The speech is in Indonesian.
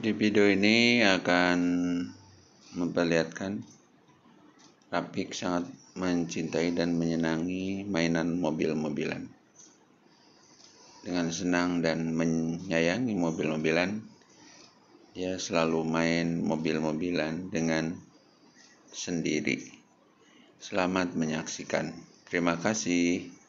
Di video ini akan memperlihatkan Rapik sangat mencintai dan menyenangi mainan mobil-mobilan. Dengan senang dan menyayangi mobil-mobilan, dia selalu main mobil-mobilan dengan sendiri. Selamat menyaksikan. Terima kasih.